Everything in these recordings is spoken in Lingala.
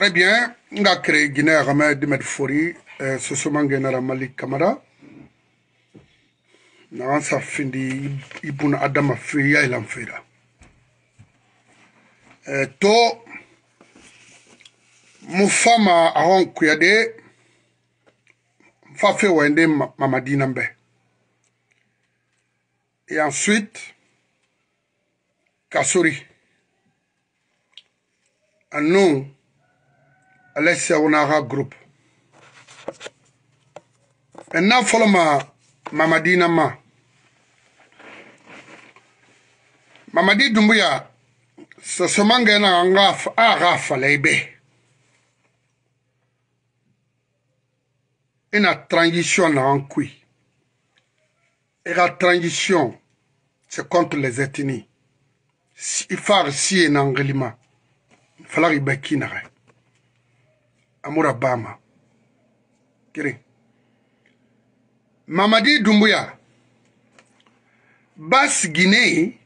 très bien nga créé guinée axama demed fori euh, sosomangenara malik kamara naxan safindi i buna adama fe yaylan fera euh, to mu fama axon kuya de fa fe wayende mamadinan be et ensuite kasori anon alessia un group je maintenant, ma mamadina ma mamadi dumbuya sɔsɔmangɛ na a ka falɛ transition na an Et la transition c'est contre les ethnies il far aussi na amura bama kiri mamadi dumbuya basse guinée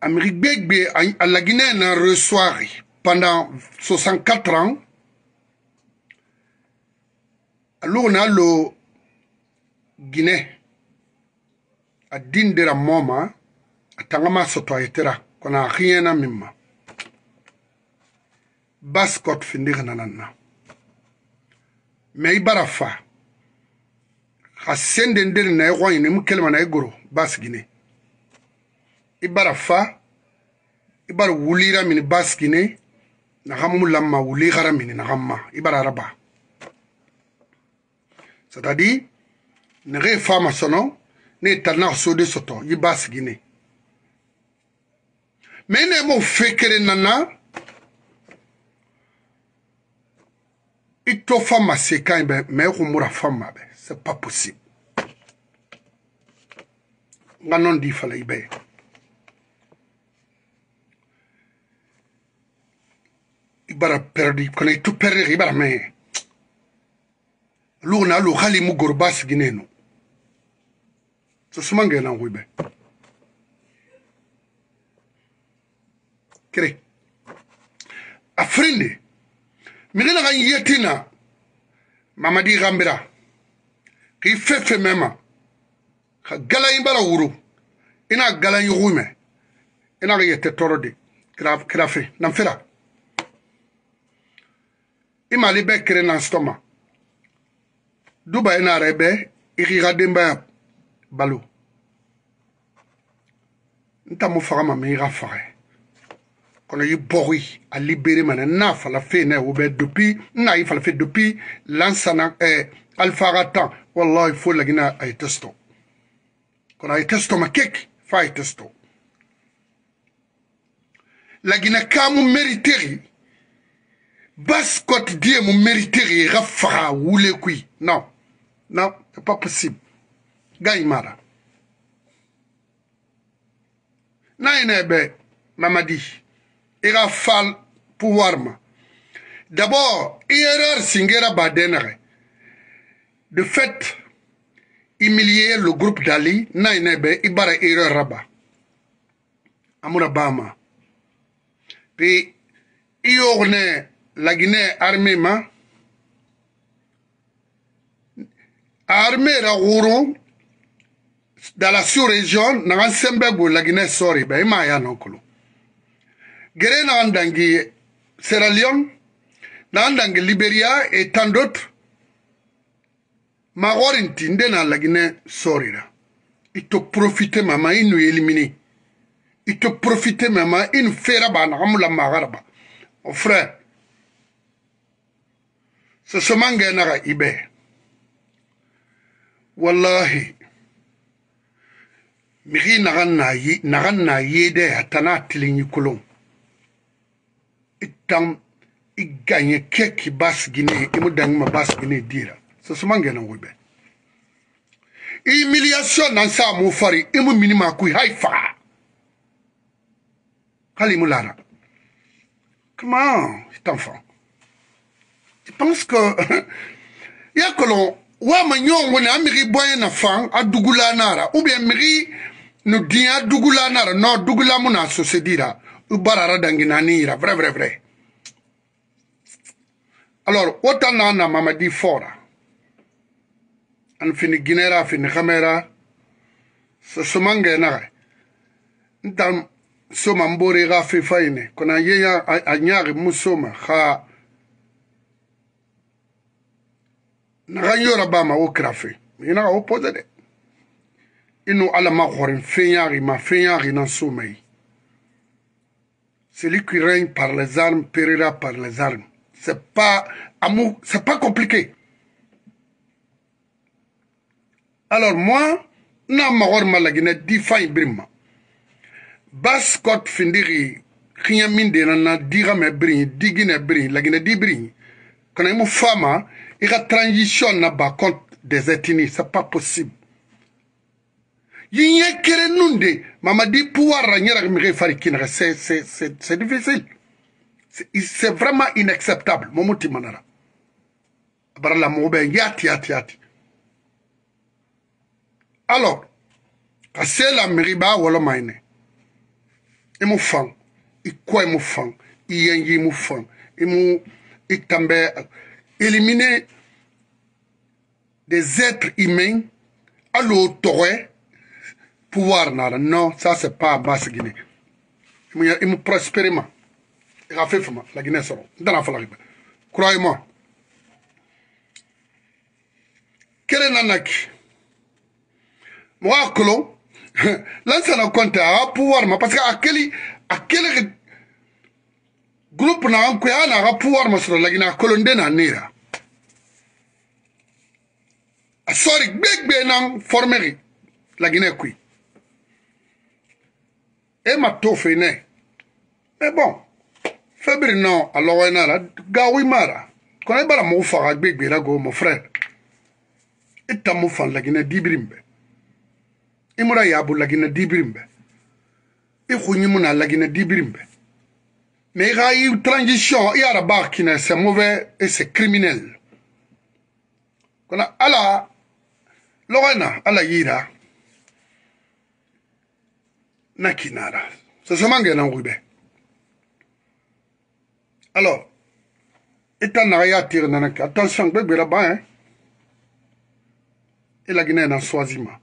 amérique gbegbe à la guinée na resoiri pendant 64 ans alors na lo guinée a dindira moma a tangama soto a yetira kona a rien na min ma baskot findigi nanan na e me e i bara fa xa senden deni na i xoñini mu kelema na i goro basigine i bara fa i bara wulira mini basigine naxan mu lanma wuli xara mini naxan ma i bara araba c'est à dire nexe fama sono ne tannaxa sode soto yi basigine me ne mo fe kere nana i to fama sekan bɛ mɛ i e kun bɔra fama bɛ c'est pas possible n ka nɔn di fala i bɛ ye i bara perdi kana i tu perdi i bara mɛn lugu na lu hali mu goroba siginen no susuma ngena ngui bɛ kere a firinde migina ga yetina mamadi gambira ki e fefe mema ka gala imbara e wuro ina e gala yugume ina ga yete torode kira kira fe nan fira ima libe kere nan stoma duba ina rebe iki ga demba balu nta mu faga ma mi ga faga kono yi bori a libéré mana na falafé na ou depuis na yi falafé depuis lansana eh, alpha ratan wallahi la gina ay testo kono testo ma kek fa ay testo gina kamu meriteri. baskot die meriteri rafara wule kui non non c'est pas possible Il na inebe mamadi i ka fal pouvoir ma d'abord i erreur sin kɛra baden nagɛ de fait humilier le groupe d'ali n'a yinɛ bɛ i bara erreur ra ba amura ba ma puis i yɔgɔnɛ laginɛ armée ma armée ra woro dans la sous-région naga sɛn bɛ bo laginɛ sɔri bɛ i m'a ya nɔ kolo gere naxan dangi sierra leone naxan dangi liberia et tant d'autres ma xorinti nde na lagine sorira i to profite mama i nu yelimini i to profite mama i nu feraba naxamu lamaxaraba o frère sosomange naxa i be wallahi mixi naxan na ye de a tana a tilinɲi kolon E tanm, e ganyen kek bas gine, e mou danye mou bas gine dira. Se seman gen an woybe. Emilyasyon nan sa mou fari, e mou minima kouy, hay fa. Kali mou lara. Kman, etan fang. Je pense ke, ya kolon, waman yon wene amiri boyen na fang, adugula nara, oubyen amiri, nou diyan adugula nara, nan adugula mou naso se dira. barara danginanira vrai vrai vrai alors wo tan na na mamadi fora an fini ginera fini kamera sosomange naga ntan soma n bore ga fefaine kona ye a ñaagi mu soma xa naga yora bama wo kira fe inaga wo pose de inu ala ma xorin feñaagi ma feñaagi nan somayi Celui qui règne par les armes périra par les armes. C'est pas amour, c'est pas compliqué. Alors moi, na la je di fay birma. Bas kot findiri kinya de na na me brin, digine brin, Guinée di brin. Quand il femme, il a transition na contre des ethnies, c'est pas possible. Mamadi Pouara Nyerakmire Farikinre, c'est difficile. C'est vraiment inacceptable. ti Manara. yati yati yati. Alors, il la Wolomaine. il mon fan, il Il mon fan, il y a il il éliminer des êtres humains à l'autorité pouvoir non ça c'est pas basse guinée il me prospère il a fait la guinée sera dans croyez-moi quel est moi colo là compte à pouvoir ma parce que à quel à groupe na na pouvoir ma sur la guinée colonne de sorry big benang formé la guinée qui e ma to fene e bon febiri nɔ a lɔgɔ na la gawi ma ra kɔnɔ e bara mɔgɔ faga gbegbe la go mo frère e ta mo fan lagina dibiri mbɛ i mura yabo lagina dibiri mbɛ i kunyi mu na lagina dibiri mbɛ mais i ka i transition i araba kina c'est mauvais et c'est criminel kɔnɔ ala lɔgɔ na ala yira nakinara sasamangena ngube alors ita naga ya tere nana ke attention gbegbera ba hein e lagi na ye na soisi ma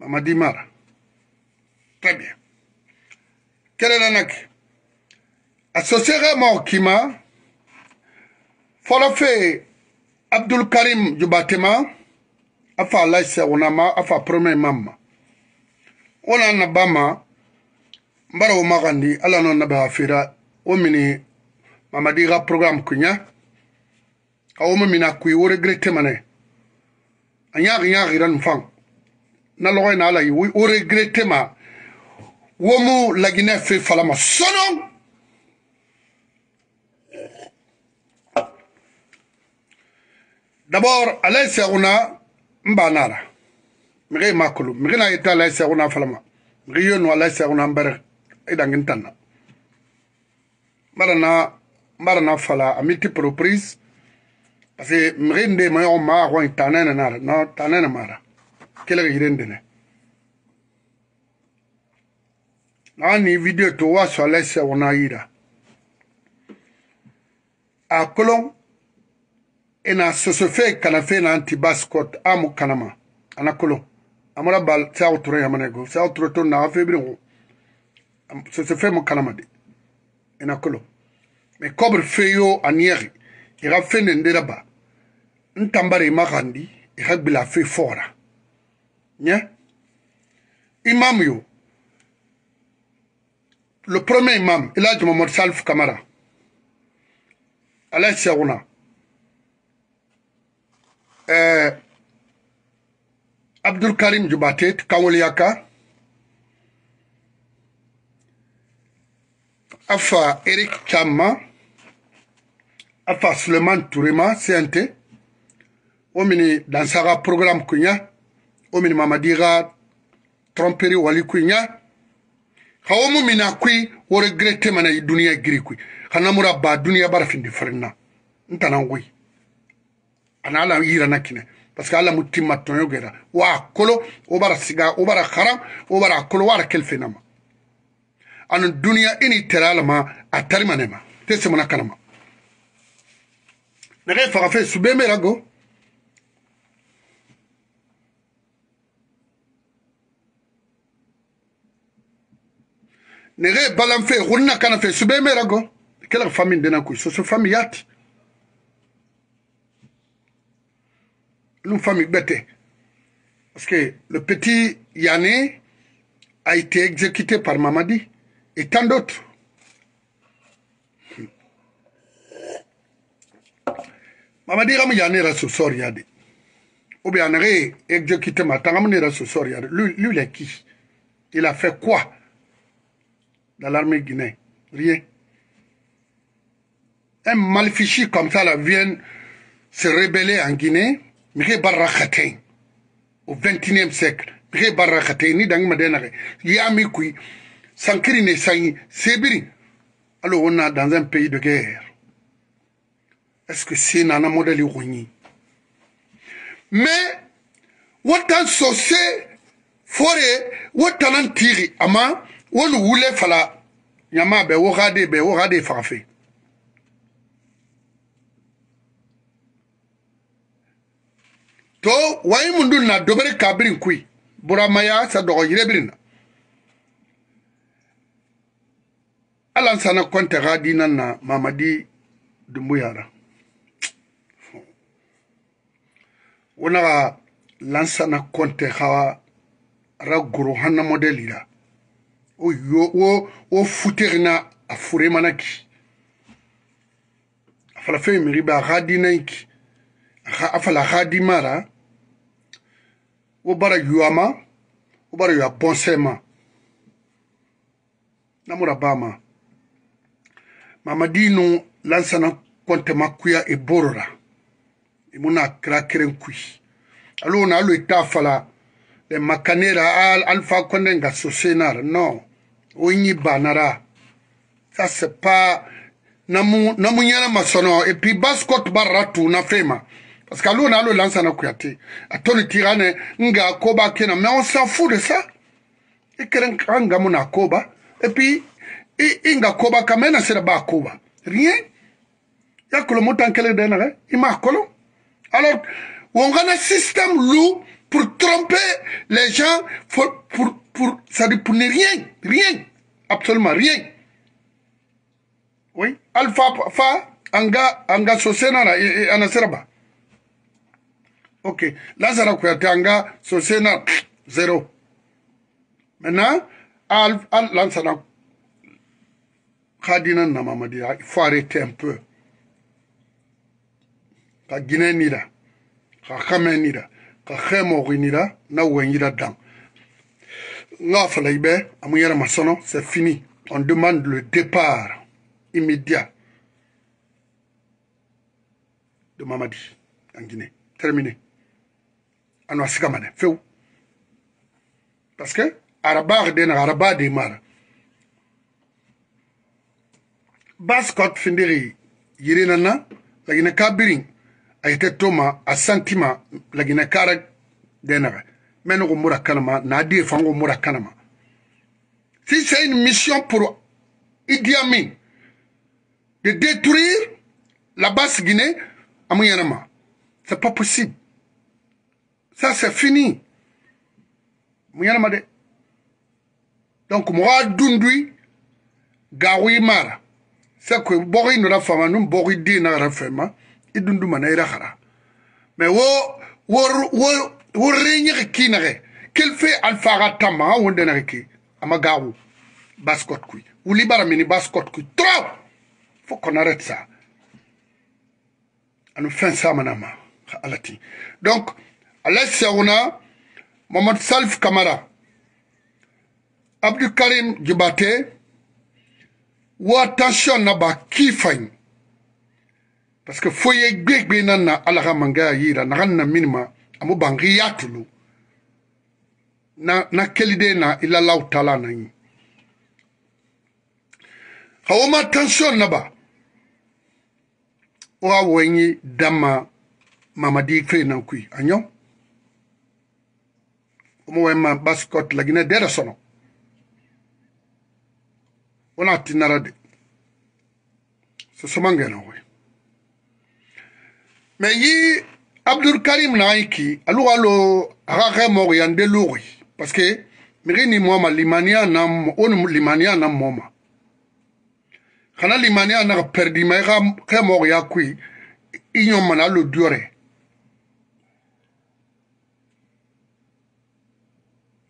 mamadi mara très bien kele nana ke asosere mao kima fɔlɔ fe abdulkarim jubatema afa alaise wonama afa premier imam ma wala na bama mbara wo magandi ala no nabe afira wo mini mamadi ga programme kunya awo mo mina kui wo regrette mane anyaagi nyaagi ran fang na logo na ala yi wo regrette ma wo mu lagine fe fala ma sono d'abord ala seguna mbanara mege ma kulu mege na ita lai sego na falama mege yo no lai sego na mbere ida ngintanna mara na mara na fala amiti proprise parce que mege nde ma yo ma ko itana na na na tana na mara kele ga yirende ne na ni video to wa so lai sego na ira a kolon ina e sosofe kanafe na anti bascot amu kanama ana kolon amara bal sa c'est to na se se kalamade mais feyo anieri a fait ba makandi bila fe fora nya imam yo le premier imam il e a Mohamed salf Kamara Allah e Serona euh abdul karim jubate kaŋoleyaka afa eric chamma afa suleman turema cnt wo mini dansaga programme kuɲa wo mini mamadiga tromperi wali kuɲa xa wo mu mina kui wo regrete mana i duniya giri kui xa namura ba duniya bara findi farinna ntanan gui ana ala yirana kine parce que alla mu timma toño gera wa kolo wo bara siga wo bara hara wo bara kolo wara kelfenama anu duniya ini tera lama a tarima nema te semana kanama nege faga fe subeme rago nege balan fe hunna kana fe subeme rago kela famin dena kuy soso famiyati une famille bête Parce que le petit Yanné a été exécuté par Mamadi et tant d'autres. Mamadi mis Yanné un yade. Ou bien Yanné exécuté Matangamne Rassoussor Yadé. Lui, lui, il est qui Il a fait quoi dans l'armée guinée Rien. Un malfichi comme ça là, vient se rebeller en Guinée Mikhe barra khatay. Au 21e siècle. Mikhe barra khatay. Ni dang madenare. Yami kui. Sankiri ne sangi. Sebiri. Alors on a dans un pays de guerre. Est-ce que c'est un modèle ironique Mais, watan sose fore watanan tiri ama wani wule fala nyama be wogade be wogade fafé to wayimu dun na dobere kabirin kui buramaya sa dogo yirebirin na alan sana kwanta gadi nan na mamadi dumbu yara wona ga lansana konte hawa ra goro hanna modeli ra o yo o o futerina a fure manaki afala fe mi riba gadi nanki afala gadi mara wo bara yuama wo bara yua bɔnsɛma namura bama mamadinu lansana kɔntɛma kuya e borora e muna kira keren kui alo na alo e ta fala le makanera al, alfa kɔnde nga sosenara no o nyi banara ça c'est pas namu namu nyana masono et puis baskot barra tu na fema Parce que on a le lance Mais on s'en fout de ça. Et koba. Et puis, inga koba kamena koba. Rien. Ya motan kele denare. Alors, on a un système pour tromper les gens, pour, ça ne pour rien, rien, absolument rien. Oui, Alpha, Fa, Anga, Anga, Sosena, Ok. Lazara so Sosena, zéro. Maintenant, al, al lansana Khadina Namamadia, ah, il faut arrêter un peu. Ka Guinée nira, ka Khamé nira, ka Khémouri nira, na Wengira dang. Nga Falaïbe, Amouyara masono, c'est fini. On demande le départ immédiat de Mamadi en Guinée. Terminé a na mane La parce que araba de na araba de mara findiri na lagina kabirin a toma a lagina kara de ko mura kanama na di fango mura kanama si c'est une mission pour Idi de détruire la basse Guinée à Mouyanama, c'est pas possible. Ça, c'est fini. Donc, moi, Dundui, Gawi Mara. C'est que Bori nous la femme, nous, Bori dit n'a la femme, et Dundu Mais, wo, wo, wo, wo, règne qui n'a Quel fait Alpha Ratama, ah, ou Bascot ou Libaramini Bascot Kui. Trop! Faut qu'on arrête ça. On nous faire ça, manama. Donc, Alhaji Sehuna, mamad Salif Kamara, Abdou Karim Jubate wo attention na ba kifain parce que foye gbegbe na na alaga manga yira na ganna minima amu banxi yatulu na na kelide na ila law tala na yi ma attention na ba a wenyi dama mamadi kre na kui anyo omo wema baskot lagine dere sono wona tinara de so somangeno hoy me yi abdul karim na ayiki aluga lo aga xe moxo yande luxi parce que mixi ni moma limaniya na wonu limaniya na moma xana limaniya naxa perdima i xa xe moxo ya kui i ñomana lo duyore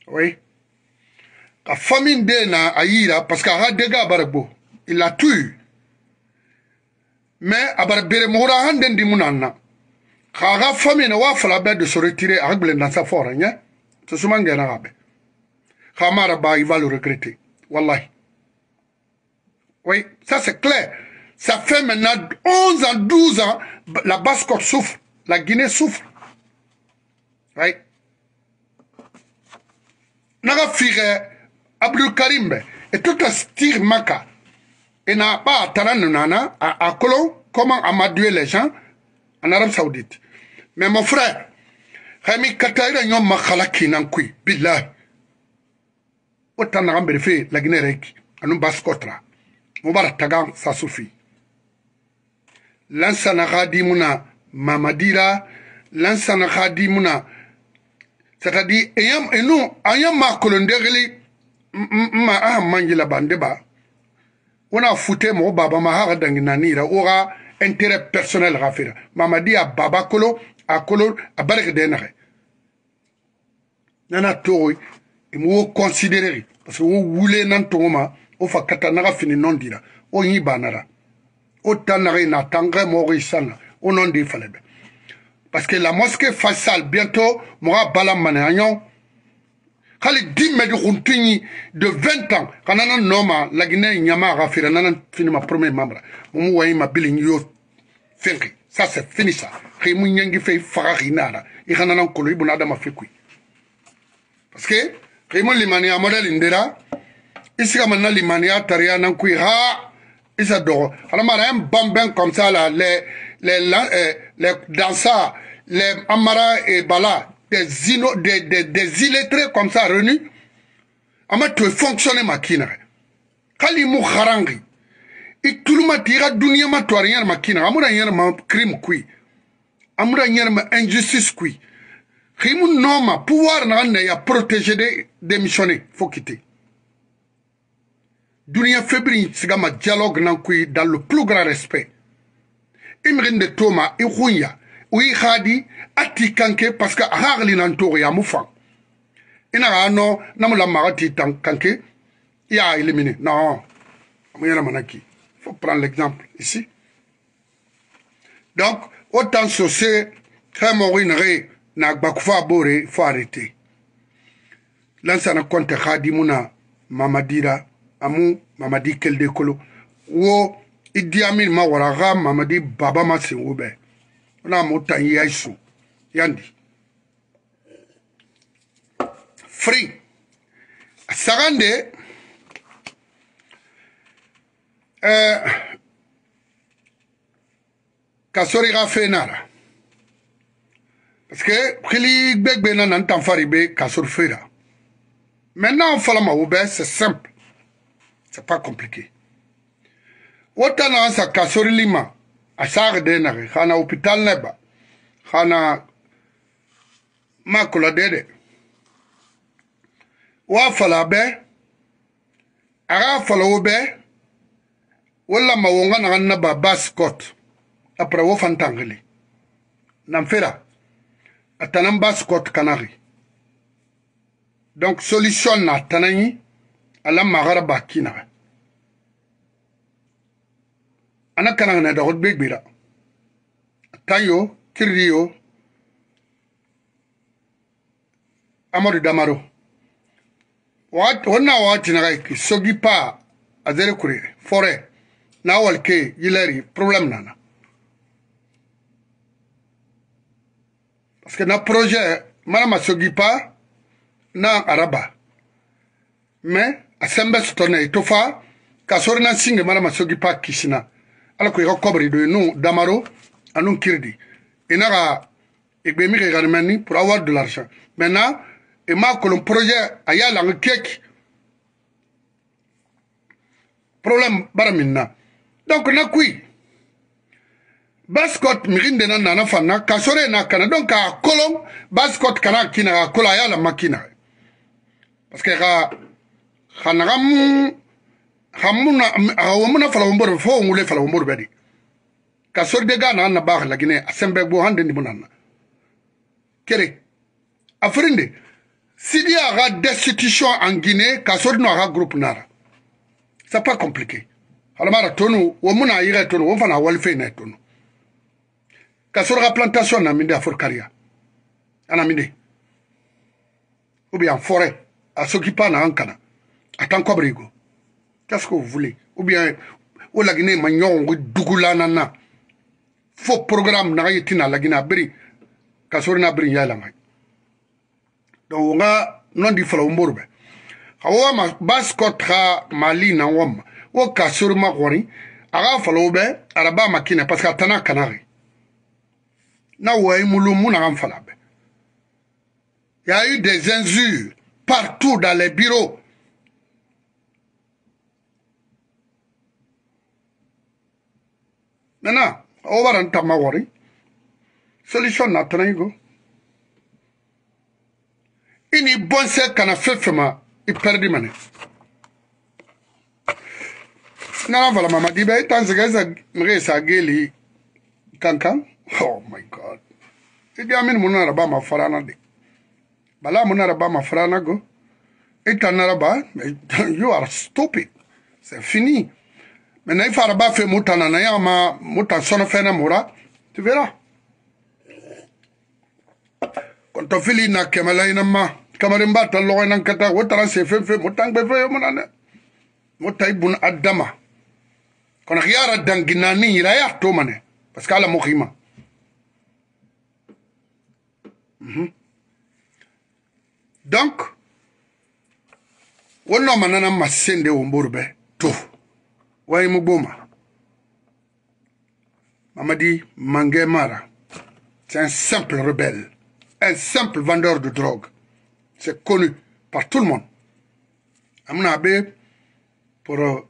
Oui. famine famille Dena Aïra, parce a Radega Barbo, il la tué. Mais à Barbere Moura Handen Dimunana, famine wa falla de se retirer à Reblen dans sa forêt, hein? C'est souvent un arabe. Kamaraba, il va le regretter. Wallahi. Oui, ça c'est clair. Ça fait maintenant 11 ans, 12 ans, la Basse-Côte souffre, la Guinée souffre. Oui nakafika abdul karim et tout to stir maka e na ba a taara a a kolo comment a les gens en Arabie saoudite mais mon frère hami katayira ɲɔ ma kala billah koyi bilahi o ta naga n bere tagan sa lansana ka di mun mamadira lansana ka c'est-à-dire enu an ye maa kolondegili ma aha manjila bande ba wona fute mɔgɔ baba ma haka dangi nani yira wo ka intérêt personnel ka fira mamadi a baba kolo a kolo a barike de naxe nana togoy imi wo considéreri parce que wo wule nan togo ma wo fa kata naxa fini non dira wo ɲi banara wo tan naxa i na tanxe moxo i sanna wo non di fale be parce que la mosquée Faisal bientôt mura bala managnon khali di mɛdi kuntun de 20 ans kanana noma la guinée ɲama ka nana fini ma premier membre mou way ma bili yo fenki ça c'est fini ça kai mu nyangi fe et hinara i kana na bon adam parce que kai mu limani ya model indera isika manna limani ya nan kui ha isa dogo ala mara en bamben comme ça là les les les, les danseurs les Amara et Bala, des, ino, des, des, des, illettrés comme ça, renus, ama tu es fonctionné makina. Kali Mou harangi. I tuluma tira dunia ma rien yer makina. Amura rien, ma crime qui, Amura rien, ma injustice kui. non, noma, pouvoir na rien ya protéger des missionnaires, Faut quitter. c'est febri sigama dialogue nan qui dans le plus grand respect. Imrin de Toma, Irounya. Oui, khadi ati kanke parce que harli nantoro ya mufa ina rano namula marati tan kanke ya éliminé. non amuyana manaki faut prendre l'exemple ici donc autant sosé très re na bakufa bore faut arrêter lansana konte khadi muna mamadira amu mamadi kelde kolo wo idi amin ma waraga mamadi baba ma sengo na mota yesu yandi free sagande eh, kasori gafenara parce que Kili gbegbe na nan tan kasori fera maintenant Fala, ma bɛ c'est simple c'est pas compliqué wo ta sa kasori Lima? asar denare xana hôpital ne ba xana makula dede wa fala be aga falawo be wala mawonga na ganna ba bascot apra wo fantangli nam fera atanan bascot kanari donc solution na tanani ala magara ba kinara ana kanagna dakhod begbira tayo kirriyo amadu damaro wonna wakati nagayki sogi pa azere kurire fore nawal ke yilari problème nana parce que na projet manama sogi pa na araba mais asembe sotone itofa kasorina singe manama sogi pa kisina ala ko i ka n'u damaro ani kiridi i na ka igbe mi ka pour avoir de l'argent maintenant i ma le projet ayala y'a la kek problème baramina donc na kui bascot Mirinde na nana fana ka na kana donc a kolon bascot kana kina kola y'a la ma parce que ka hamuna awamuna fala wombor fo ngule fala wombor bedi ka sorde gana na bax la gine asembe bo hande ni munana kere afrindi sidi aga destitution en guinée ka sorde no aga groupe nara c'est pas compliqué alamara tonu womuna yira tonu wofana walfe na tonu ka sorga plantation na minde afor karia ana minde ou bien forêt a sokipa na ankana atan kobrigo Qu'est-ce que vous voulez Ou bien, ou la Guinée, magnon, ou dougoula, nana. Faux programme, n'a rien été la Guinée, abri. Kasori n'a bri, y'a la maille. Donc, on a, non, dit Falaumbourbe. Awama, ah, baskotra, ah, mali, na wam. Ou kasori ma wani. Aga ah, Falaube, araba makine, parce qu'à tana canari. Na ouai, moulou, mouna, ram falabe. Il y a eu des injures partout dans les bureaux. nana obaran tamma wari solution na tana igo ini bonse kana fefema i perdi mane nana vala mama dibe itan segeza mre sa geli kankan oh my god idi amin munara ba ma farana de bala munara ba ma farana go itan naraba you are stupid c'est fini Men nej fara bara för mutana na yama mutan sono fena mura. Tu verras. Konto fili na kemala inama. Kamarin bata lo nan kata wotara se fen fen mutan be fe munane. Mutai bun adama. Kon khiyara danginani raya to mane. Parce qu'ala mukhima. Donc, wannan manana masende womburbe to. Waimu Mamadi Mangemara, c'est un simple rebelle, un simple vendeur de drogue. C'est connu par tout le monde. pour euh,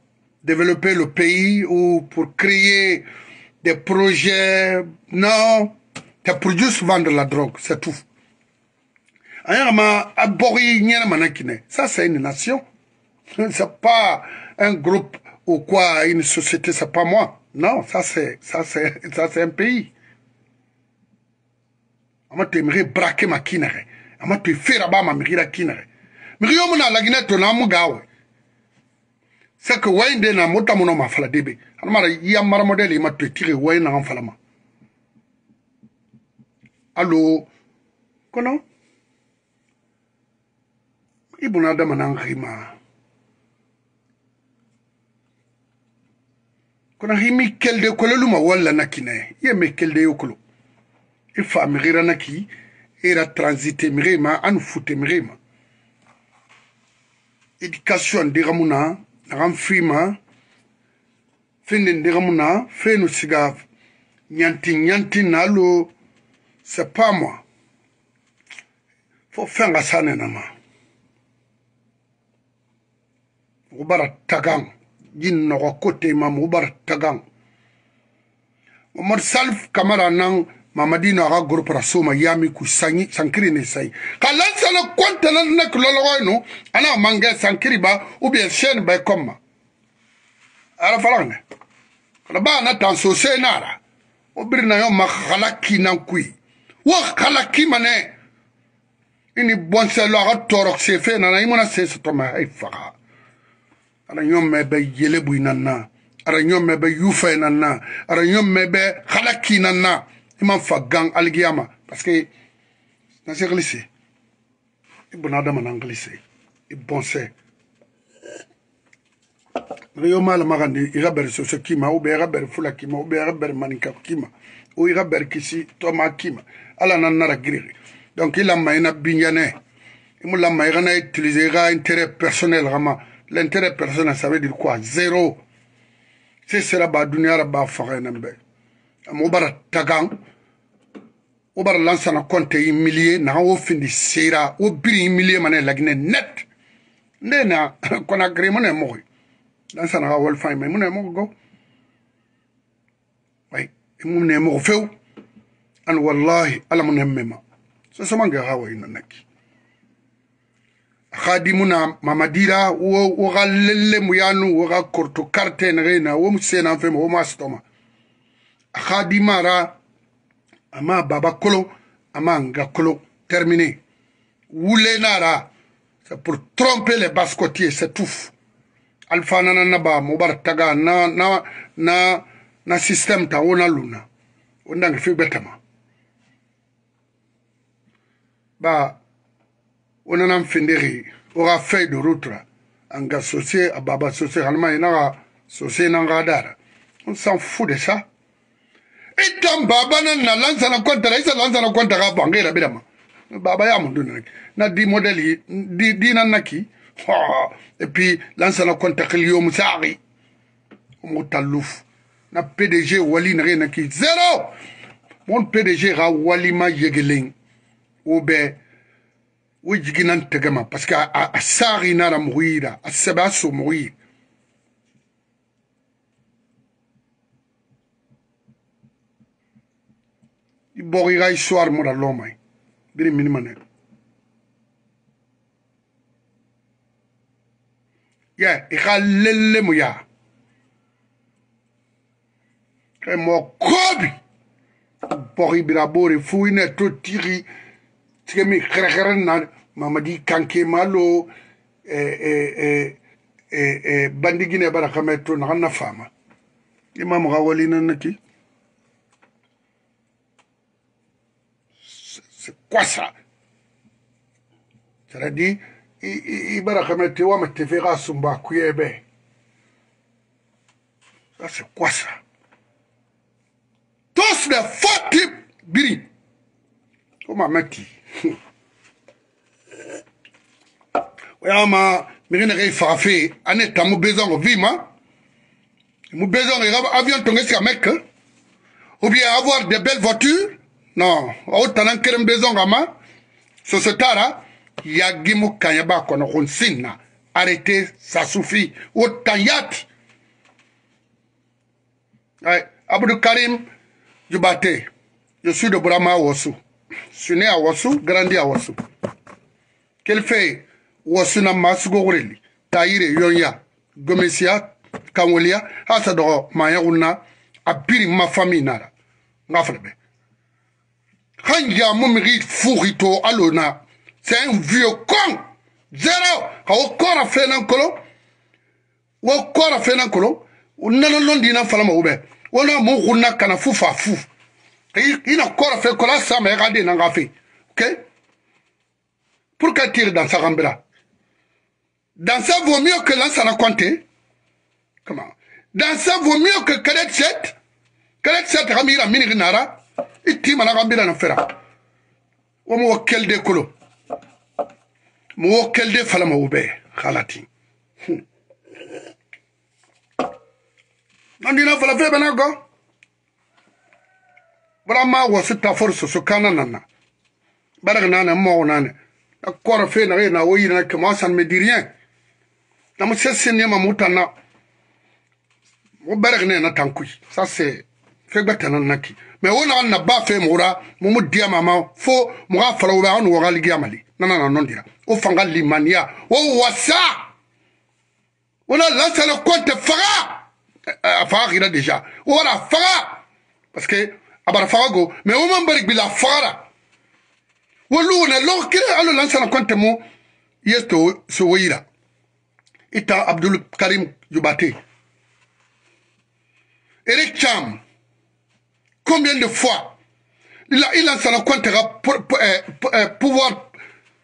développer le pays ou pour créer des projets, non, c'est pour juste vendre la drogue, c'est tout. Ça, c'est une nation. C'est pas un groupe ou quoi une société, c'est pas moi. Non, ça c'est ça c'est ça c'est un pays. Ama t'aimerais braquer ma kinere. Ama te faire là-bas ma mère la kinere. mais on la ton gawe. C'est que ouais de na mota ma fala debe. il y a mara modèle il m'a te tiré ouais na en fala ma. Allô. Kono. Ibuna dama na ngima. kona himi kelde koleluma walla nakine yeme kelde yokolo ifa migira naki era transite mirema anu fute mirema education ndigamuna nagam fima finde ndigamuna fenu siga nyanti nyanti nalo c'est pas moi fo fenga sane nama ubara tagang jinnoxo coté mam xuɓar tagang mamad salf camara nan mamadino axa groupe ra soma yami ku sangi sankirine sayi xa lansana contenat nak loloxoynu ana mange sankiri ba ou bien chaine bay comma ara falange xana ba na tan sose nara o birinayo ma xalaki nan kuy wo xalaki mane ini bonselo axa torok sefe nana i mona se sotoma ay faxa ara ñomme be yelebuy nan na ara ñomme be yufay nan na ara ñomme be halaki nan na iman fa gang algiyama parce que nasi glissé i bona adama nan glissé i bonsé yo mala magandi i ga bere soso kima ou be i ga bere fula kima ou be i ga bere maninka kima ou i ga bere kisi toma kima ala nan nara giriri donc i lamma i na binjane i mu lamma i gana utiliser i ga intérêt personnel gama L'intérêt personnel, ça veut dire quoi Zéro. C'est cela, Badunia, Bafarenembe. Mobara Tagan, Obara Lansana compte humilié, Nao de Sera, Obiri humilié, Mané Lagne net. Nena, qu'on agrée, mon amour. on va mais mon amour go. Oui, mo An wallahi, ala mon aimema. C'est seulement que n'a khadimu na mamadira wo wo ga lellemu yanu wo ga korto karte na rena wo musena fem wo mastoma khadimara ama baba kolo ama nga kolo terminé wule nara c'est pour tromper les bascotiers c'est tout alfa nana naba mobar taga na na na na système ta wona luna wonda ngi fi betama ba o nana findiri o ka feuille de route ra an ka associé a baba associé allemand ina ka associé nan ka dara on s'en fout de ça itan baba na na lansana konta ra isa lansana konta ka bange ra bidama baba ya mundu na na di modèle di di nan naki et puis lansana konta kiliyo musari mo taluf na pdg wali na naki zero mon pdg ra wali ma yegelen o bɛɛ o jiginna n tɛgɛ ma parce que a, a saarina ra mɔgɔ eh. yi e ra a sɛbɛ a so mɔgɔ yi i bɔgɔ i ka histoire mu ra lɔ ma ye biri mini ma nɛ yɛ i ka lele mu ya kɛ e mɔ kɔbi bɔgɔ i bira bo re fo i nɛ to tigi tigɛ mi kɛrɛkɛrɛ na mamadi kanke malo e e e bandigine bara kame to na na fama imam gawali nan naki c'est quoi ça cela dit i bara kame te wa mate fera sumba kuyebe ça c'est quoi ça tous les faux types biri ko mamaki yama migene ke fafe ane tamu bezongo vima mu besoin yaba avion tonge sur mec ou bien avoir des belles voitures non au tanan kerem bezongo ama so se tara y'a mu kanya ba kono konsinna arrêtez ça suffit au tanyat ay abdou karim jubate je suis de Brahma Wassou. Je suis né à Wassou, grandi à Wassou. Quel fait wasuna ma sugogoreli tayire yonya gomesiya kanwoliya hasa dogo mayagunna a biri ma fami nara nga fana bɛ hanja mumigi fugi to alo na c'est un vieux con zero ka o kɔra fɛnan kolo wo kɔra fɛnan kolo o nana lɔn dina fana ma o bɛ o na mun kunna kana fu fa fu i na kɔra fɛ kɔla sa ma i ka den na ka fe ok pour que tire dans sa gambira Dans ça vaut mieux que s'en raconte. Hein. Comment Dans ça vaut mieux que Kalet 7. Kalet 7 Ramira et Itti mana Ramira Nafera. de Kolo. de Falama Oube. Khalati. Hum. Nandina Benago. Brahma was c'est ta force A ça ne me dit rien? namusesinema mutana woberegne na tankui ça c'est fegbetana naki mais wo naga na ba fe mugura mumu diya mama fo muga fala wo aga nuwoga ligiya mali nana na nondira wo fanga limaniya wo wasa wona lasale konte faga a faga xira déjà wo wara faga parce que a bara faga go mais wo man bari gbila fagara wo luwone loxo kire alo lansana konte mu yesto so wo yira ita Abdul Karim Yubate. Eric Cham, combien de fois il a, il a ça pour, pour, euh, euh, pouvoir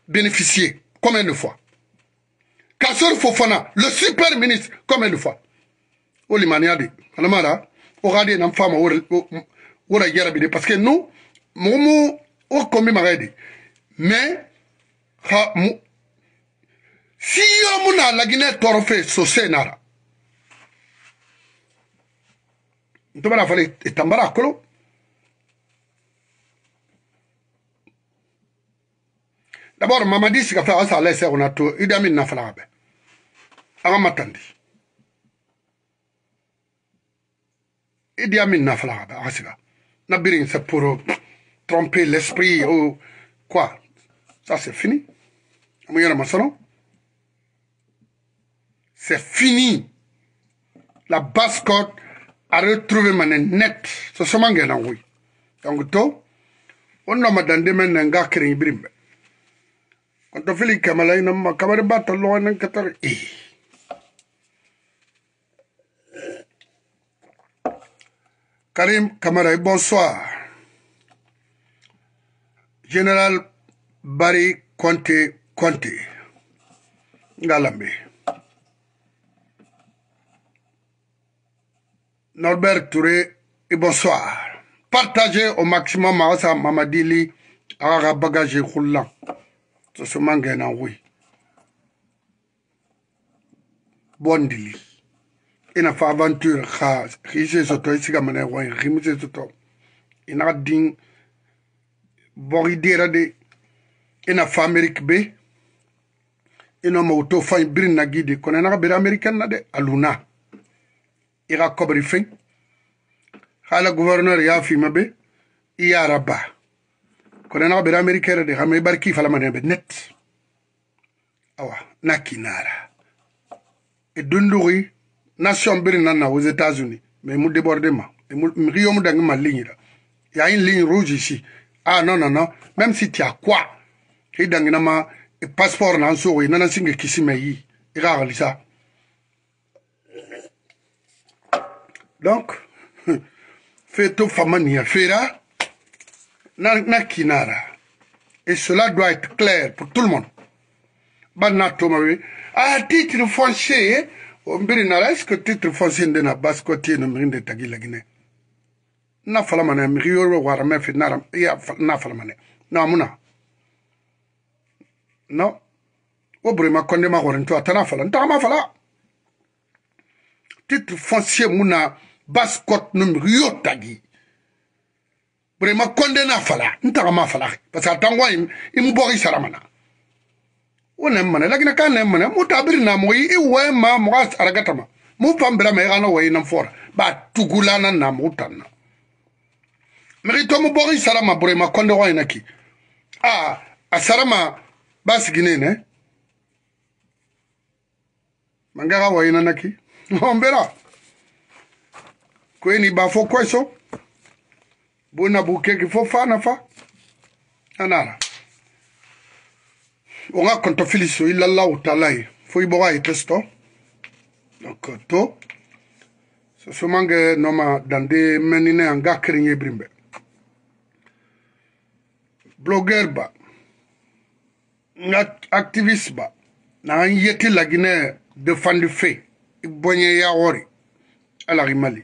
bénéficier Combien de fois Kassor Fofana, le super ministre, combien de fois Il Alamara, Oradi Namfama, Ora Yarabide, parce que nous, Momo, combien Maredi, mais, siyo muna lagine tɔɔrɔfe sose nara ntomana fale tambara akolo dabord mamadi siga fɛ asa alɛ sɛ ona to idami nafala abɛ ben. aga matandi idami nafala abɛ ben, aga ah, siga na birin sɛ pour euh, tromper l'esprit ou oh, quoi ça c'est fini mu yɛrɛ masɔnɔ c'est fini. La basse côte a retrouvé mané net. Ce que mangue na oui. Donc to on n'a pas d'andé men nga kring brimbe. Quand on fait les kamala on a kamare bata lo nan katar e. Karim Kamara, bonsoir. Général Barry Conte Conte. Galambe. Norbert Touré et bonsoir. Partagez au maximum Mawasa Mamadili à bagage roulant. Ce se manque un oui. Bondili. Ina fa aventure ha rise soto isiga mane wa rimise soto. Ina ding boridera de ina fa Amerique be. Ina mauto fa birin nagidi kone na bere American na de aluna. iga kobri feng hala gouverneur ya fima be iya rabba kono naxa ɓeɗa américaire de xama i ɓarki falamane ɓe net awa na kinara e dunduxi nation biri nanna aux états unis mais mu déborde ma e mixi yomu dangi ma ligne ra ya une ligne rouge ici ah non non non même si tu as quoi i danginama e passeport nan soxoyi nana singe kisime yi i xa xalisa donc fais tout famania fera nakinara et cela doit être clair pour tout le monde ma vie, à titre foncier ombiri n'a est ce que titre foncier de na baskoti no miri nde tagi lagine na falamane miri warame, wara me fi ya na falamane na muna Non. wo bure ma konde ma horin to atana fala fala titre foncier muna baskot num yottagi bure ma konde na fala ntaga ma fala parce que tango im im bogi saramana wona mana lakina kan na mana mu tabir na mo i we ma mo as aragatama mu pambira me gana we na fora ba tugulana na mu tanna miri to mu bogi sarama bure ma konde wa inaki a a sarama basigine ne mangaga wa inanaki ombera kweni bafo kweso bona bukeki fo fana fa anara onga konto filiso ilallahu taala fo iboga ye testo donc to so somange noma dande menine anga kerinye brimbe blogueur ba nga activiste ba na yeti lagine defandi fe ibonye ya wori alari mali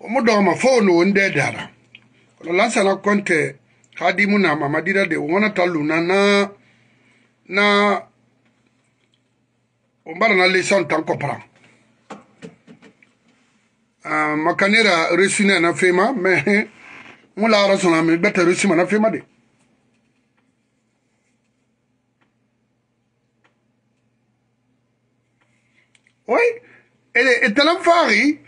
omudoma fono wonde dara lo lansana konte hadimu na mamadira de wonata luna na na ombara na lesion tan kopran uh, ah, makanera resune na fema me mula rasona me beta resuma na fema de oy ele etelam e, fari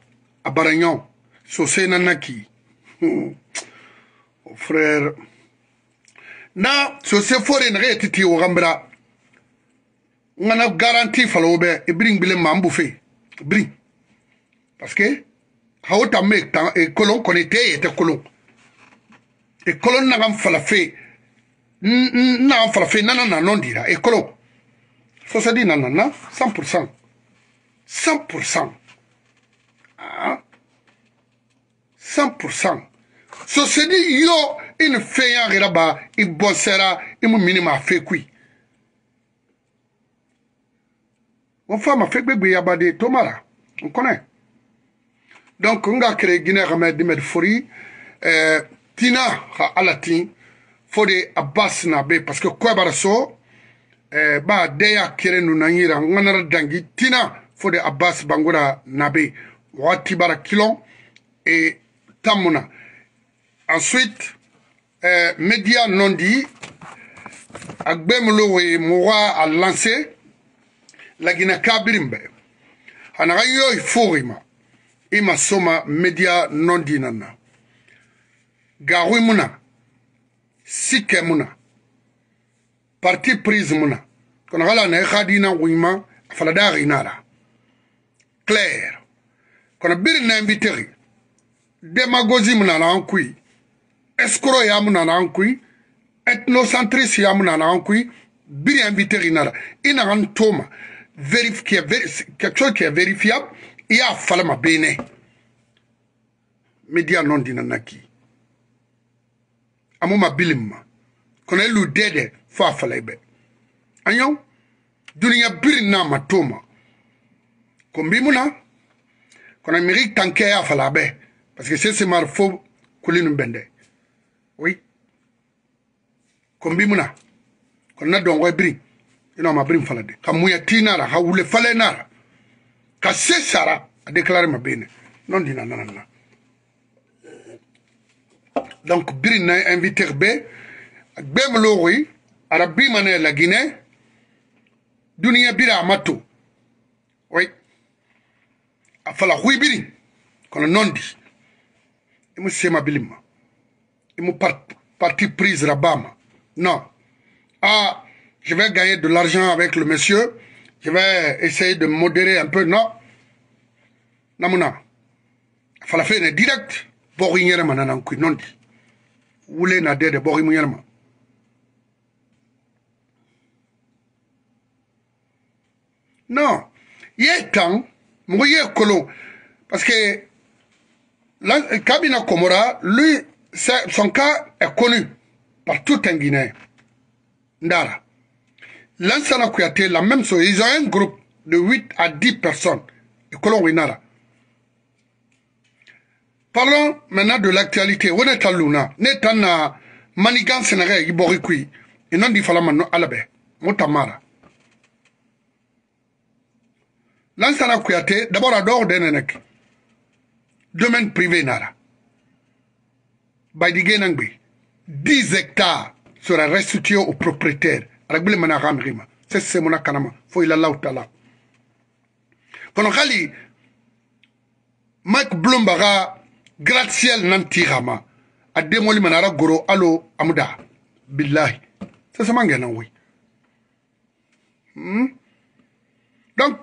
à Baragnon, Sosé Nanaki. Hmm. Oh frère. Na Sosé Foré n'a été au Gambra. On a garanti Falobe et bring Bilem Mamboufe. Bring. Parce que, Haota Mek, et colon e qu'on était, e e était colon. Et colon n'a pas falafé. N'a pas falafé, non, non, non, dira. Et colon. Ça, ça dit, non, non, non, 100%. 100%. 100% so sedi yo i ni fɛn y'a yɛrɛ ba i bɔ sera i mu mini ma fɛ koyi o fa ma fɛ gbegbe yabaden to ma la n kɔnɛ donc n ka kere ginɛ kamɛ dimɛdi fori eh, tina ka ala tin fo de a ba sina be parce que kɔɛ bara so eh, ba dɛya kere nu na yira n ŋanara dangi tina fo de a bas bangora na be wagati bara kilon e tan mun na ensuite eh, media nondi agbemlo we mowa a lancé lagina kabirin bɛ anaga yoy forima ima soma media nondi nana gawi muna sike muna parti prise muna konagala na e khadina wima afala da ginara claire kono biri nambi tegi demagosi mu nana an kui escro ya mu nana an kui ethnocentris ya mu nana an kui biri an bi tegi nara i naga n toma quelque chose qui est vérifiable i y'a falama bene media non dina naki amo ma bilim ma kono elu dede fo a falai bɛ an yau duniɲa biri n'a ma toma ko mbi mu na kono miri fala falabe parce que c'est mar fo kulinu bende oui kombi muna kono na dongo e bri ina ma brim falade ka muya la ha wule falenara ka se sara a déclarer ma bene non dina na donc bri na inviter be gbem lori arabi mane la guinée dunia bira mato oui a fala huiɓiri kono nondi ma, sema bilimma imo parti prise rabama non ah je vais gagner de l'argent avec le monsieur je vais essayer de modérer un peu non namuna a fala fene direct boxi nyerema nanankui nondi wule na dede boxi non, ñerema non ye temps mɔgɔ ye kolon parce que Kabina Komora, lui, son cas est connu par tout un Guinéen. Ndara. L'ansana Kouyaté, la même chose, ils ont un groupe de 8 à 10 personnes. Et Colon Winara. Parlons maintenant de l'actualité. On est à Luna. On Manigan Sénégal, Iborikui. Et non, il fallait maintenant Alabe. Motamara. Lansana Kouyaté, d'abord à d'or d'Enenek. Domaine privé Nara. Baidigé Nangbi. 10 hectares sera restitué au propriétaire. Ragbile Managam Rima. C'est ce mon akanama. Faut il Allah Tala. Kono Khali, Mike Blumbaga, gratte-ciel Nantirama. A démoli Manara Goro, Allo, Amuda. Billahi. C'est ce mangé Nangwi. Hmm? Donc,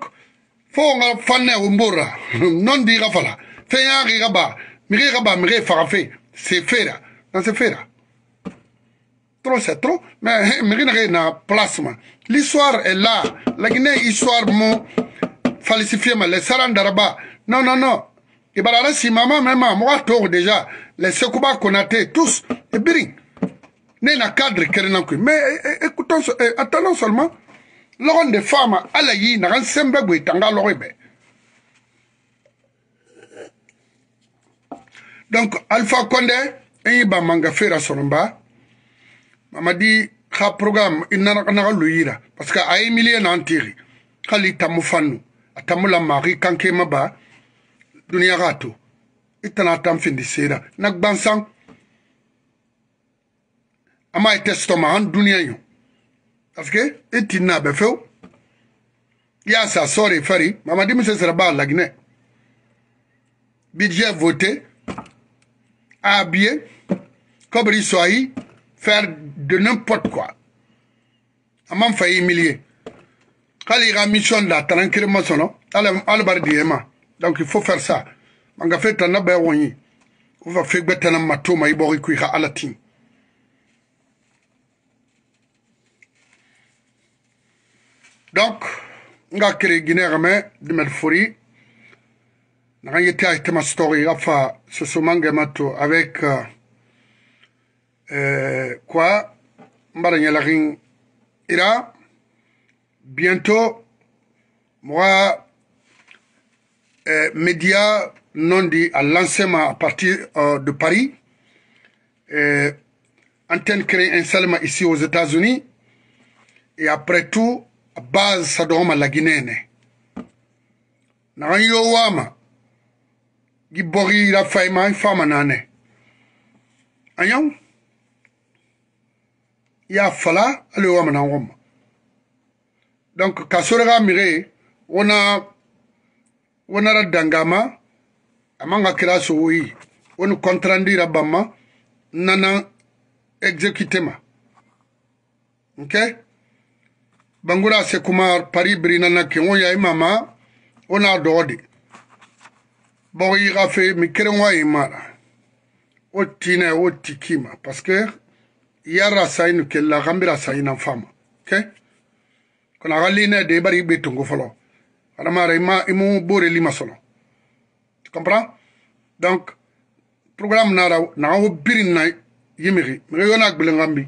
fo nga fanne umbura non di fala fe ya gi mire mi gi gaba farafe c'est fera non c'est fera trop c'est trop mais mire na na plasma l'histoire est là la guinée histoire mo falsifier ma les saran daraba non non non et bah, là si maman même moi tour déjà les sekouba konaté tous et bring N'est na cadre kerenanku mais écoutons attendons seulement logo nde fama ala yi naga nsembe gue tanga logo be donc alpha konde en yi ba manga fera sonomba mamadi xa programme i naga luyira parce que a ye miliye nan tiri xali tamu fannu a tamu lamaxi kankema ba duniya xa to i tana tan findi sera na gbansan ama ye testoma an duniya yo Paske, iti na be few. Ya sa sori fari, mamadi mi se seraba lagine. Bidye vote, abye, kobri soyi, fer de n'importe kwa. Aman fayi imilie. Kali iga mission la, tanankiri masono, ale, ale bari diye ma. Donc il faut faire ça. Manga fe tanna be wonyi. Ouva fe gbe tanna matoma, ibo riku iga alatin. donc nga kere guinée xame de fori naxa yete ay ma story xa fa mange to avec euh, euh, quoi mbara ñalaxin ira bientôt moi, euh, média non dit à ma à partir euh, de paris euh, antenne créée un salma ici aux états unis et après tout abbas sadoma laginene naxan yo wama gi boxi ida fayma i famanane a ɲaw ya fala ale wamanan xoma donc ka sorexa mixe wona wonara dangama aman ka kira sowoyi woni contrandira banma nana exécuté ma nke okay? bangura se kuma pari birina na kengo ya imama ona dodi bawo yi gafe mi kerenwa imara o tina o tikima parce que yara sainu kella gambira saina fama okay kona galine de bari betungo folo ana mara ima imu bore lima solo tu comprends donc programme nara na o birin na yimiri mi yona gbelengambi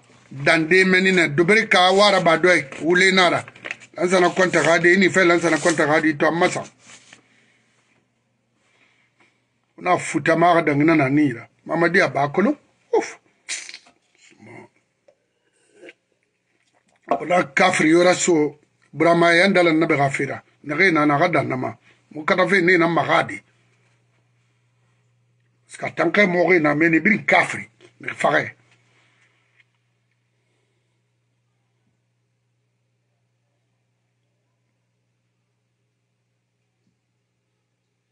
dande menine dobri ka wara ba doy wule nara lan sana konta hadi ini fe lan sana konta hadi to masa una futa ma ga dangna na nira mama dia ba kolo uf ona kafri yora so burama yandala nabe gafira nage na na gada nama mu kata fe ne na magadi ska tankai mo na meni bin kafri ne fare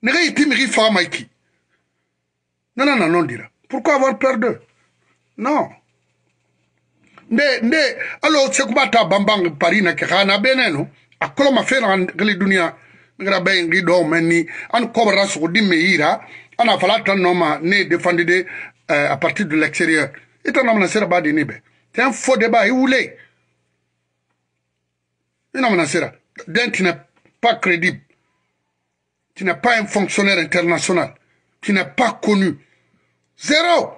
Pourquoi avoir peur maiki Non, non, pourquoi avoir peur d'eux non nde nde alo bambang parina na ke a koloma fena ngra bay noma ne défendre à eh, partir de l'extérieur Et pas sera badi c'est un faux débat Et ina sera pas crédible tu n'es pas un fonctionnaire international. Tu n'es pas connu. Zéro.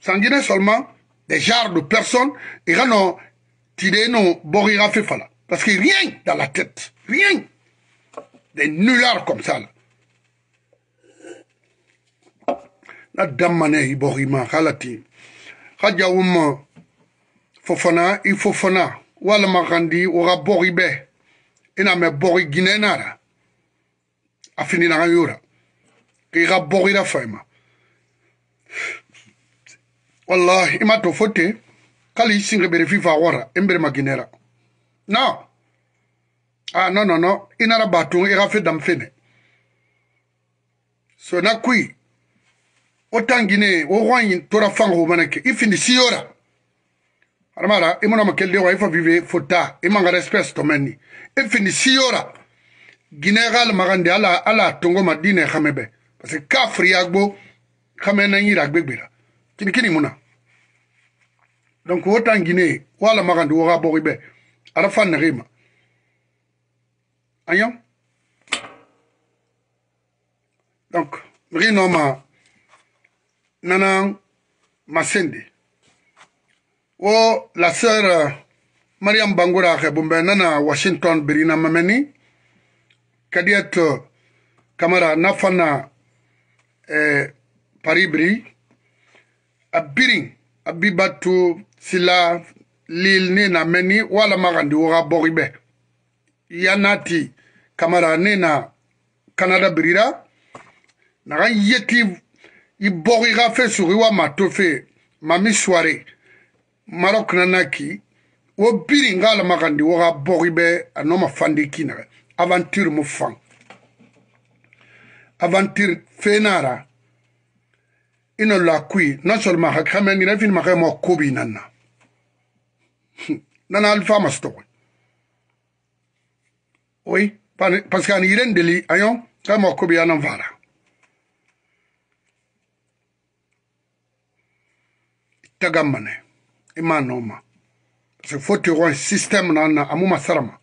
Sans seulement, des genres de personnes, et là, non, tu non, borira fefala. Parce que rien dans la tête. Rien. Des nullards comme ça, là. La il iborima, halati. Hadja il fofana, ifofana. Wala magandi, ora boribe. n'a me bori a fininaga yora ke ga bogila faima wallahi ima to fote kali isinge bere fifa gora embere maginera no ah no no no inara batu e ga fedam fene so na kui otangine wo gwanyi tora fango manake ifini siyora armara imona makelde wa ifa vive fota imanga respect to meni ifini e siyora guinée ga almagandi ala ala tongoma dine xame be parce que ka friya gbo xame na yira gbegbera kini kini muna donc wo tan guinée wo almagandi wo ga bogi be ara fa nexima ayo donc mixi noma nana masende wo oh, la sœur mariam bangoura xe bumbe nana washington birina mameni Kadiet Kamara nafana eh, paribri abirin abibatu sila lil ne na meni wala magandi woga boribe yanati kamara ne na canada birira naga yeti i bogi ga fe sugi wa mato fe mami soare marok nanaki wo biri nga ala magandi woga boribe anoma fandi kinaga aventure mo fan aventure fenara ina la kui non seulement hak xame ni refin ma mo kobi nanna nana alfa masto oui parce qu'en iren deli ayon ka mo kobi anan vara tagamane imanoma parce que faut que un système nanna amuma sarama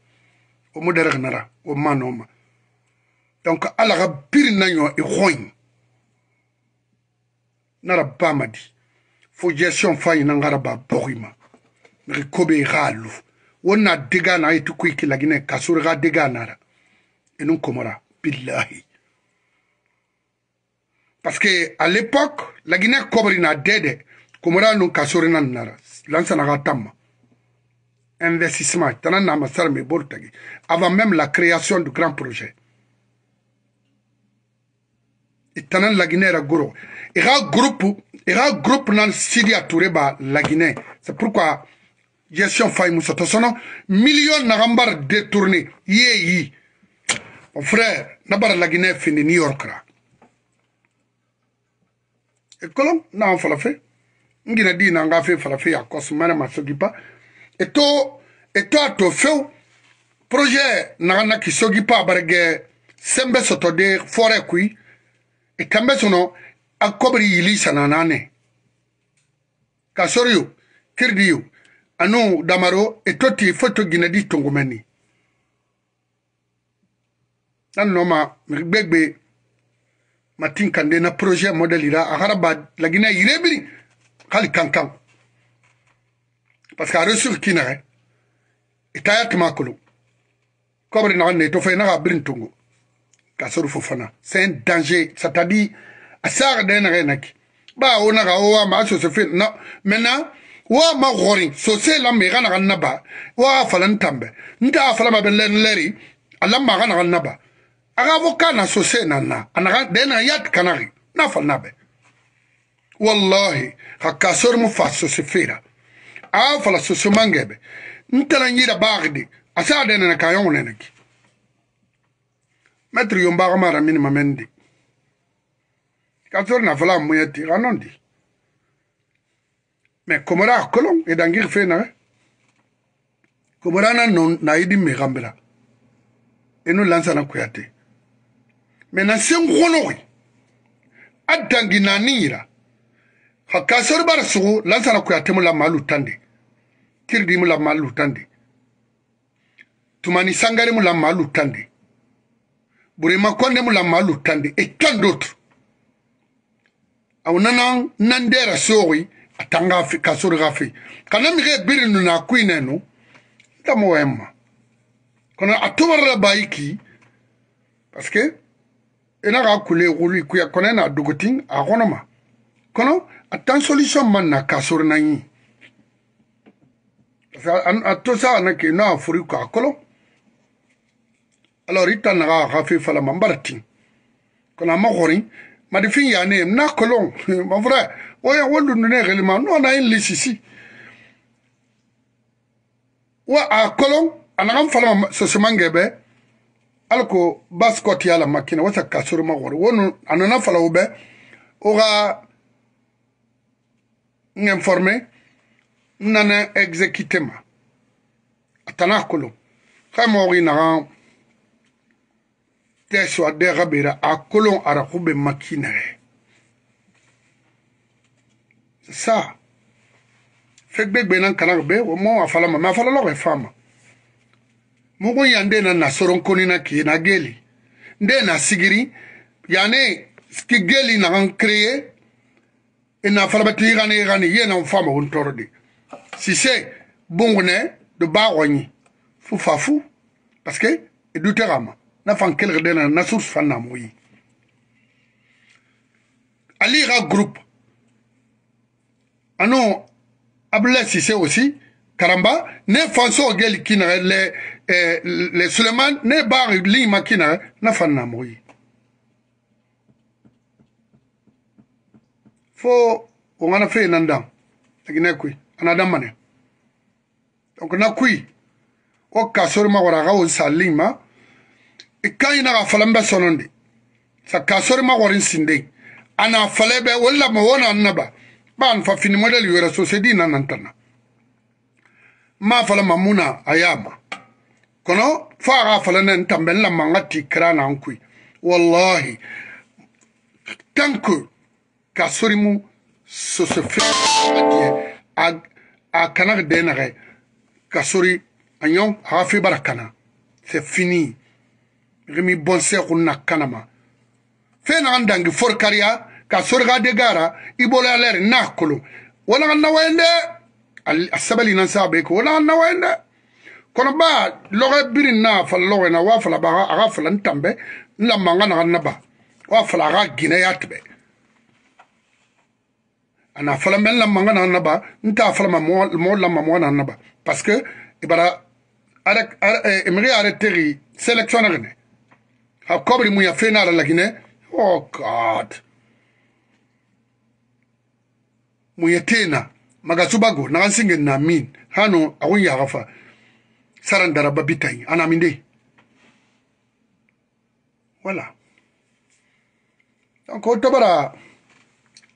omo derek nara o mana o ma donc ala ka biri na ɲɔ i hɔn nara ba ma di fo gestion fa ɲina ngara ba bɔgɔ ma mɛri ko bɛ e ka lu o na dega na ye ti e ko i kilaginɛ e ka sori ka dega nara inu komara billahi parce que à l'époque la guinée kobri na dede komara nu ka sori na nara lansana ka tamma investissement avant même la création du grand projet itanan la Il y groupe a un groupe dans bah, la la c'est pourquoi gestion fa million nagambar détourné détournés mon frère na la guinée fini new york falafe na faire la fe e to e to a to fewu projet nagana k'i sogi paabarigɛ sɛn bɛ sɔtɔden fɔrɛ kui e tan bɛ sɔnɔ a kɔbiri yili sananaanɛ ka sɔri yo kiridi yo anu damaro e to ti fo to ginɛdi tongomɛni nan nɔ ma gbegbe matin kande na projet modɛlira a haraba laginɛ yirebiri hali kankan parce que a resur kinaxe itayatuma kolo kobre naxan ne to fe naxa birin tungu ka soru fo fana c'est un danger c'est à dire a saxa denaxe naki ba wo naxa wo wama a sose fe na maintenant wama xori sose lama ixa naxan naba waxa falan tambe nta a falama be len leri a lama axa naxan naba axa fo kana sose nanna anaxa denaxa yat kanaxi na falna be wallahi xa ka sori mu fa sose fera a fala soso mangebe ntala nyira bagdi asa adene na kayon wulene ki metri yomba gamara mini mamendi katsori na fala muyeti anondi me komora kolon edangir fe na komora na non na idi me gambera eno lansa na kuyate me na sen gono adangi na nira hakasar bar sungu lansara kuyate mu la malu tande kirdi mu la malu tande tumani sangare mu la malu tande burema konde mu la malu tande et tant d'autres aw nana nandera sori atanga kasori gafe kana mige birinu na kuinenu tamo emma kono atobarra baiki parce que ena ga kule gulu kuya kono na dugutin a kono ma kono a tan solution man na k'a sɔrɔ n'an ye parce que a to sa na ke n'a fori k'a kɔlɔ alors i ta naga a ka fɛn fala ma n bari ten kɔni a ma kɔni madifin yan ne n'a kɔlɔ ma fɔra o ye o dundun ne yɛrɛ ma n'o na ye le sisi wa a kɔlɔ a naga fala ma sɔsɔman kɛ bɛɛ aliko basikɔti ala makina wasa kasoro ma kɔri wo nu a nana fala o bɛɛ o ka n informe n nana exécuté ma a tana kolo xa moxoxi naxa te suade xa ɓera a kolon ara xuɓe makinaxe ça fek ɓe gbenan kanaxo ɓe mo a falama ma a falaloxe fama mugun ya nde na na soronkonina ke na geli nde na sigiri yane ki geli naxan créer ina farabati yigani yigani ye nan fama wun toro di sise bungu ne do ba wanyi fu fa fu parce que e du terama na fan kelga dena na source fan na moyi ali ga groupe ano abla sise aussi karamba ne fanso gel kina le eh, le suleman ne ba li makina na fan na moyi fo wongana fe nan dan agina kui ana dan mane donc na kui o kasori ma wara ga o salin ma i e kan ɲina ka fala bɛ sɔnɔ de sa kasori ma wari sinde ana fale bɛ o lama wo na naba ba nfa fini modɛli yɛrɛ so se di na nan tana ma fala ma mun na a y'a ma kɔnɔ fo a ka fala ne n tanbɛ n lama n ka ti kɛra na n kui wallahi tant que ka sorimu sosofɛ a kana dɛ nagɛ ka sori a ɲɔn a ka fi bara kana sɛ fini rimi bɔnsɛ kun na kana ma fɛn na dangi fori kariya ka sori ka de gara i bolo alɛri n'a kolo wala ka nawayen dɛ a sabali na sa bɛ ko wala ka nawayen dɛ kɔnɔba lɔgɔ biri na fala lɔgɔ na wa fala ba a ka fala n tanbɛ n lamanga na ka naba wa fala a ka ginɛ ya tɛbɛ ana falambel la manga na naba nta falama mo la mama na naba parce que ibara ara eh, emri ara teri sélectionneur ne ha kobri mu ya fena la gine oh god mu ya tena maga subago na singe na min hano awun ya gafa saran daraba bitai ana minde wala donc o tobara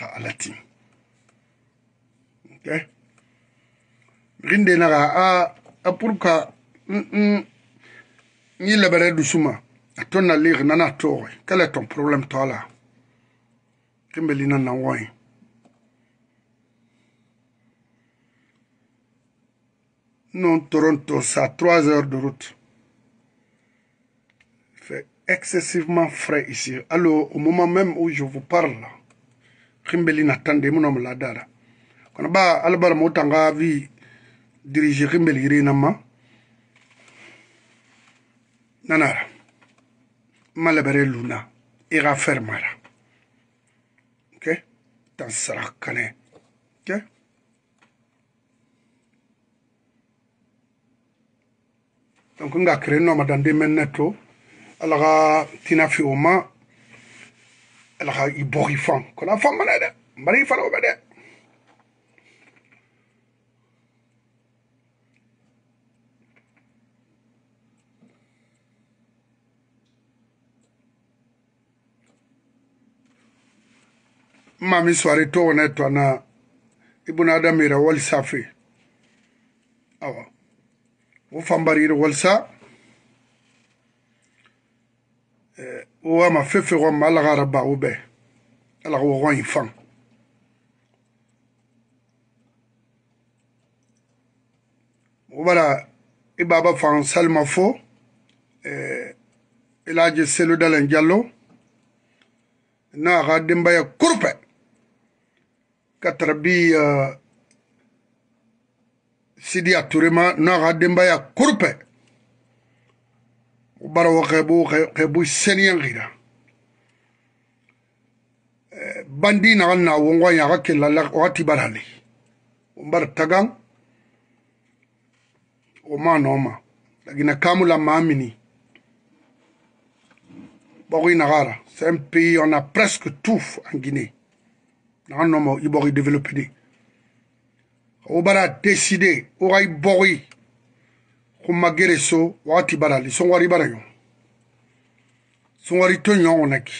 la alati Ok rinde naxa a a pour que mm, mm, ni lebere dusuma a ton lire nana tour. quel est ton problème toi là kembelina nangoye non Toronto, ça à 3 heures de route. Il fait excessivement frais ici. Alors, au moment même où je vous parle, ximbeli na tande mu na mu ladara kono ba alabara mo tanga vi dirige ximbeli yiri na ma nanara ma labere luna i ga fermara ok tan sara kane ok donc nga créé noma dan de men ne to ala ga tina fi o ma الغا يبوغي فان كنا فان بنادم مري فان وبنادم mami swari to wanaitwa na ibn adamira walsafi awa wofambarire walsa eh, wama feŋ feŋ wa eh, ma ala ka ara ba o bɛɛ ala ka wawaŋ in faŋ o bara i baaba faŋ salima fo ilaji selu dalen jallo na a ka denbaya kurupɛ ka tara bi sidiya turema na a ka denbaya kurupɛ barawaqebu qebu seniyan gira bandi na na wongo ya ga la wati barani umbar tagan o ma noma la kamula mamini bogui nagara c'est un pays on a presque tout en Guinée naga noma ibogui développé ni o bara décider o gai kumagere so wakati bara li songwari bara yo songwari to ɲɔn ŋo na ki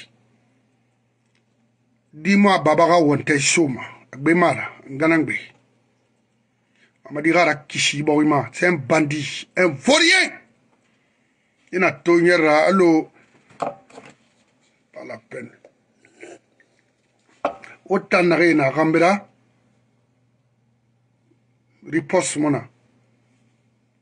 dima babaga wontɛ soma agbe mara ngana gbe amadi gara kisi bɔgɔ ma c'est un bandit un vaurien ina to ɲɛra alo pas la peine o ta nage na gambira riposte mo na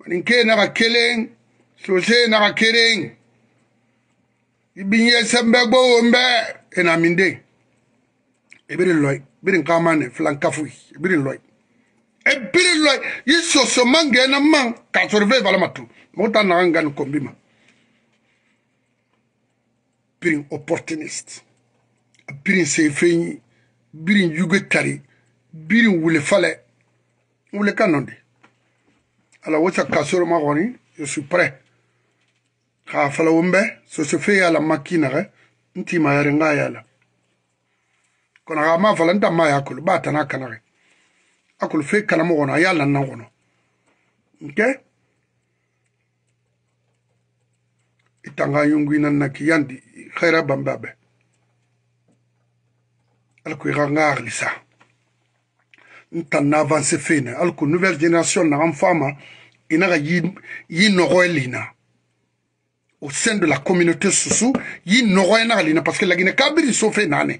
maninke na ka kelen sose na ka kelen i bi ɲɛ sɛnbɛ gbowo n bɛ e na min den e biri lɔyi biri kama ne filan kafoyi e biri lɔyi e biri lɔyi i soso man gɛnɛ man k'a sɔrɔ fɛn fala ma tu mɔgɔ ta naga nga ni kɔnbi ma biri opportunist biri se fɛn ye biri yuge tari biri wule falɛ wule ka nɔ de ala wocha kasoro ma goni je suis prêt ka fala wombe so se fe ala makina ga eh? nti ma yare nga yala kono ga ma fala nta ma yakulu ba tana kana ga eh? akulu fe kana mo gona yala nan gono nke itanga yungu nan naki yandi khaira bambabe alku ga ngar lisa avons avancé. alors La nouvelle génération na avons ina au sein de la communauté avons fait un parce que la gine kabiri sont nane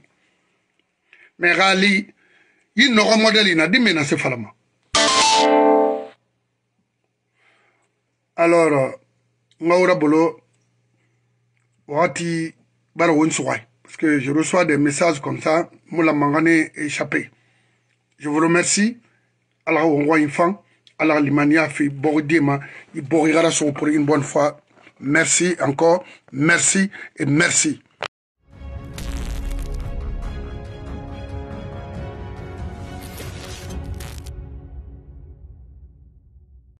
mais gali yi nogo dimena C'est falama alors maura euh, bolo wati parce que je reçois des messages comme ça moula mangane échappé je vous remercie. alors on voit une fin, alors limania fait bordima. Il borira son pour une bonne fois. Merci encore. Merci et merci.